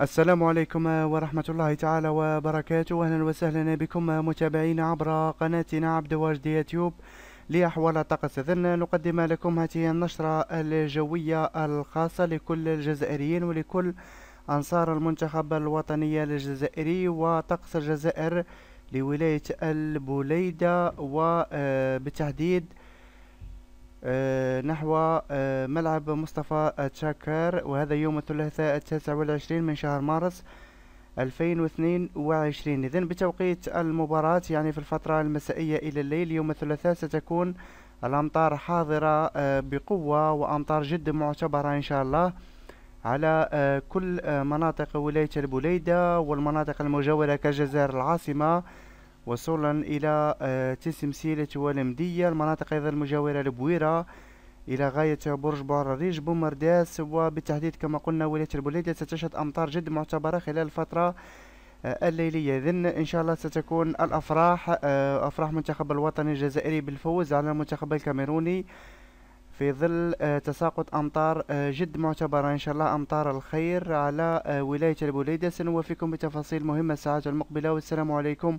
السلام عليكم ورحمة الله تعالى وبركاته أهلا وسهلا بكم متابعين عبر قناتنا عبد واجد يوتيوب لأحوال طقس إذن نقدم لكم هذه النشرة الجوية الخاصة لكل الجزائريين ولكل أنصار المنتخب الوطني الجزائري وطقس الجزائر لولاية البوليدة وبالتحديد آه، نحو آه، ملعب مصطفى تشاكر وهذا يوم الثلاثاء التاسع والعشرين من شهر مارس 2022 إذن بتوقيت المباراة يعني في الفترة المسائية إلى الليل يوم الثلاثاء ستكون الأمطار حاضرة آه، بقوة وأمطار جد معتبرة إن شاء الله على كل مناطق ولاية البوليدة والمناطق المجاورة كجزائر العاصمة وصولا إلى آه، تسمسيلة والمدية المناطق أيضا المجاورة لبويرة إلى غاية برج بحر الريج بومرداس وبالتحديد كما قلنا ولاية البوليدة ستشهد أمطار جد معتبرة خلال الفترة آه، الليلية إذن إن شاء الله ستكون الأفراح آه، أفراح منتخب الوطني الجزائري بالفوز على المنتخب الكاميروني في ظل تساقط أمطار جد معتبرة إن شاء الله أمطار الخير على ولاية البوليدة سنوافيكم بتفاصيل مهمة الساعات المقبلة والسلام عليكم